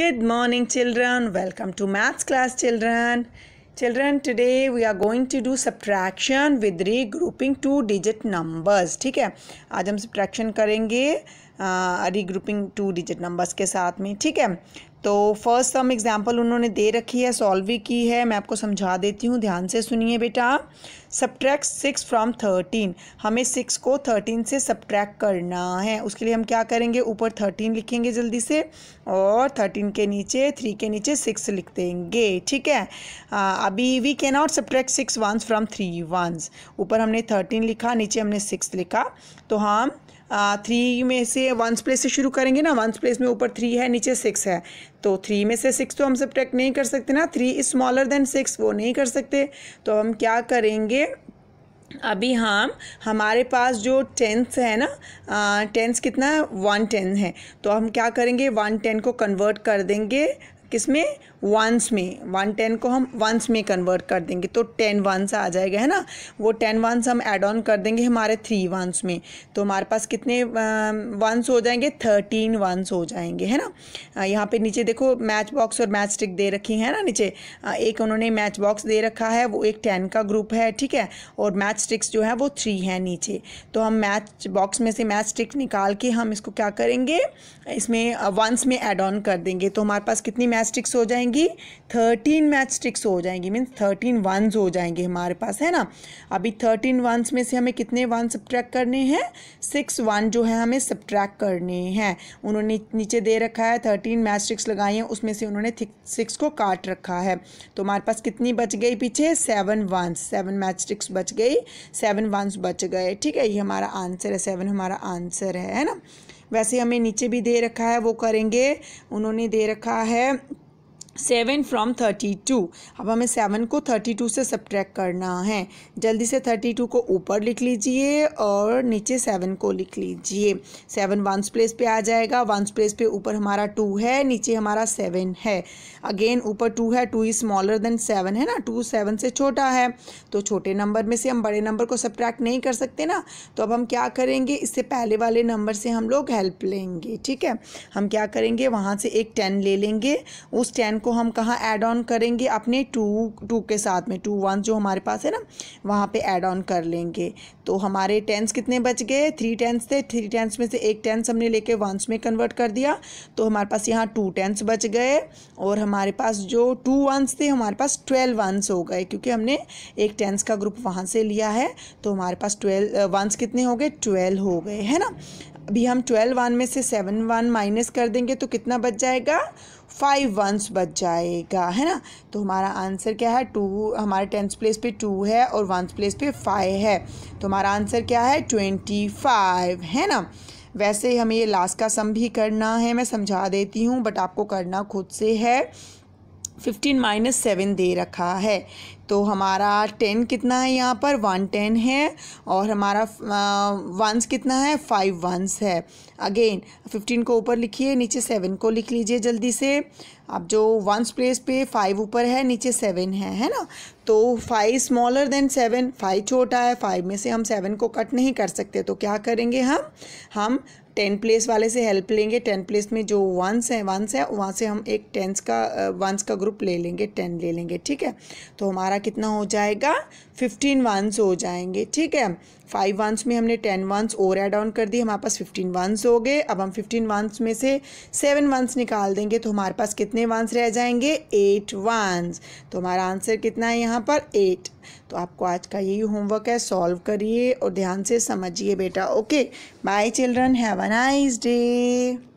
Good morning children. Welcome to maths class children. Children today we are going to do subtraction with regrouping two digit numbers. ठीक है आज हम subtraction करेंगे regrouping two digit numbers के साथ में ठीक है तो फर्स्ट सम एग्जाम्पल उन्होंने दे रखी है सॉल्व भी की है मैं आपको समझा देती हूँ ध्यान से सुनिए बेटा सब्ट्रैक्ट सिक्स फ्रॉम थर्टीन हमें सिक्स को थर्टीन से सब्ट्रैक्ट करना है उसके लिए हम क्या करेंगे ऊपर थर्टीन लिखेंगे जल्दी से और थर्टीन के नीचे थ्री के नीचे सिक्स लिख देंगे ठीक है आ, अभी we can not subtract six ones from three ones ऊपर हमने थर्टीन लिखा नीचे हमने सिक्स लिखा तो हम थ्री में से वंस प्लेस से शुरू करेंगे ना वंस प्लेस में ऊपर थ्री है नीचे सिक्स है तो थ्री में से सिक्स तो हम सब नहीं कर सकते ना three is smaller than six वो नहीं कर सकते तो हम क्या करेंगे अभी हम हमारे पास जो टेंथ है ना टेंथ कितना है वन टेन है तो हम क्या करेंगे वन टेन को कन्वर्ट कर देंगे किस में वंस में वन टेन को हम वंस में कन्वर्ट कर देंगे तो टेन वंस आ जाएगा है ना वो टेन वंस हम ऐड ऑन कर देंगे हमारे थ्री वंस में तो हमारे पास कितने वंस हो जाएंगे थर्टीन वंस हो जाएंगे है ना यहाँ पे नीचे देखो मैच बॉक्स और मैच स्टिक दे रखी है ना नीचे एक उन्होंने मैच बॉक्स दे रखा है वो एक टेन का ग्रुप है ठीक है और मैच स्टिक्स जो है वो थ्री है नीचे तो हम मैच बॉक्स में से मैच स्टिक निकाल के हम इसको क्या करेंगे इसमें वंस में एड ऑन कर देंगे तो हमारे पास कितनी मैच स्टिक्स हो जाएंगे जाएंगी थर्टीन मैच स्टिक्स हो जाएंगी मीन्स थर्टीन वंस हो जाएंगे हमारे पास है ना अभी थर्टीन वंस में से हमें कितने वन सब्ट्रैक करने हैं सिक्स वन जो है हमें सब्ट्रैक करने हैं उन्होंने नीचे दे रखा है थर्टीन मैच स्टिक्स लगाई हैं उसमें से उन्होंने सिक्स को काट रखा है तो हमारे पास कितनी बच गई पीछे seven ones seven match sticks बच गई सेवन वंस बच गए ठीक है ये हमारा आंसर है सेवन हमारा आंसर है है ना वैसे हमें नीचे भी दे रखा है वो करेंगे उन्होंने दे रखा है सेवन फ्रॉम थर्टी टू अब हमें सेवन को थर्टी टू से सब्ट्रैक्ट करना है जल्दी से थर्टी टू को ऊपर लिख लीजिए और नीचे सेवन को लिख लीजिए सेवन वंस प्लेस पे आ जाएगा वंस प्लेस पे ऊपर हमारा टू है नीचे हमारा सेवन है अगेन ऊपर टू है two is smaller than seven है ना टू सेवन से छोटा है तो छोटे नंबर में से हम बड़े नंबर को सब्ट्रैक्ट नहीं कर सकते ना तो अब हम क्या करेंगे इससे पहले वाले नंबर से हम लोग हेल्प लेंगे ठीक है हम क्या करेंगे वहाँ से एक टेन ले लेंगे उस टेन को हम कहाँ ऐड ऑन करेंगे अपने टू टू के साथ में टू वन जो हमारे पास है ना वहाँ पे ऐड ऑन कर लेंगे तो हमारे टेंस कितने बच गए थ्री टेंस थे थ्री टेंस में से एक टेंस हमने लेके वंस में कन्वर्ट कर दिया तो हमारे पास यहाँ टू टेंस बच गए और हमारे पास जो टू वंस थे हमारे पास ट्वेल्व वंस हो गए क्योंकि हमने एक टेंस का ग्रुप वहाँ से लिया है तो हमारे पास ट्वेल्व वंस कितने हो गए ट्वेल्व हो गए है ना अभी हम ट्वेल्व वन में से सेवन वन माइनस कर देंगे तो कितना बच जाएगा फाइव वंस बच जाएगा है ना तो हमारा आंसर क्या है टू हमारे टेंथ प्लेस पे टू है और वंस प्लेस पे फाइव है तो हमारा आंसर क्या है ट्वेंटी फाइव है ना वैसे हमें ये लास्ट का सम भी करना है मैं समझा देती हूँ बट आपको करना खुद से है फिफ्टीन माइनस सेवन दे रखा है तो हमारा टेन कितना है यहाँ पर वन टेन है और हमारा वंस कितना है फाइव वंस है अगेन फिफ्टीन को ऊपर लिखिए नीचे सेवन को लिख लीजिए जल्दी से अब जो वंस प्लेस पे फाइव ऊपर है नीचे सेवन है है ना तो five smaller than seven five छोटा है फाइव में से हम सेवन को कट नहीं कर सकते तो क्या करेंगे हम हम टेन प्लेस वाले से हेल्प लेंगे टेन प्लेस में जो वंस है वंस है वहाँ से हम एक टेंस का वंस uh, का ग्रुप ले लेंगे टेन ले लेंगे ठीक है तो हमारा कितना हो जाएगा फिफ्टीन वंस हो जाएंगे ठीक है फाइव वंस में हमने टेन वंस और एड ऑन कर दिए हमारे पास फिफ्टीन वंस हो गए अब हम फिफ्टीन वंस में से सेवन वंस निकाल देंगे तो हमारे पास कितने वंस रह जाएंगे एट वंस तो हमारा आंसर कितना है यहाँ पर एट तो आपको आज का यही होमवर्क है सॉल्व करिए और ध्यान से समझिए बेटा okay bye children have a nice day